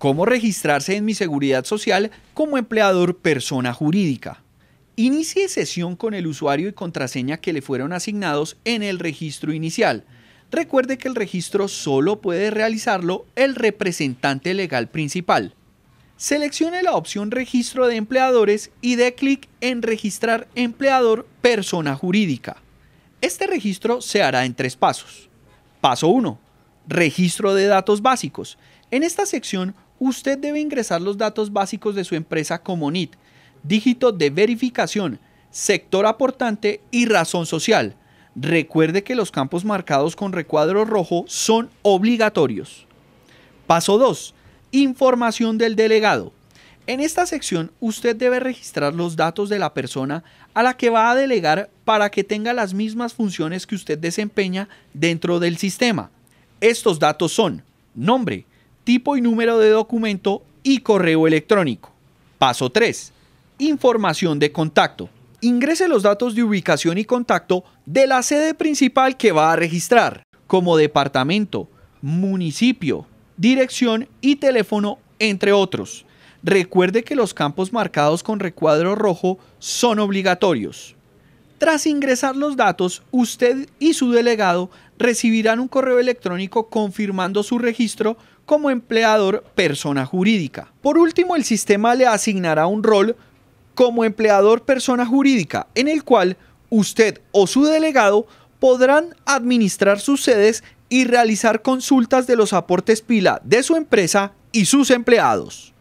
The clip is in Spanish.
cómo registrarse en mi seguridad social como empleador persona jurídica. Inicie sesión con el usuario y contraseña que le fueron asignados en el registro inicial. Recuerde que el registro solo puede realizarlo el representante legal principal. Seleccione la opción Registro de empleadores y dé clic en Registrar empleador persona jurídica. Este registro se hará en tres pasos. Paso 1. Registro de datos básicos. En esta sección usted debe ingresar los datos básicos de su empresa como NIT, dígito de verificación, sector aportante y razón social. Recuerde que los campos marcados con recuadro rojo son obligatorios. Paso 2. Información del delegado. En esta sección usted debe registrar los datos de la persona a la que va a delegar para que tenga las mismas funciones que usted desempeña dentro del sistema. Estos datos son nombre, tipo y número de documento y correo electrónico. Paso 3. Información de contacto. Ingrese los datos de ubicación y contacto de la sede principal que va a registrar, como departamento, municipio, dirección y teléfono, entre otros. Recuerde que los campos marcados con recuadro rojo son obligatorios. Tras ingresar los datos, usted y su delegado recibirán un correo electrónico confirmando su registro como empleador persona jurídica. Por último, el sistema le asignará un rol como empleador persona jurídica en el cual usted o su delegado podrán administrar sus sedes y realizar consultas de los aportes pila de su empresa y sus empleados.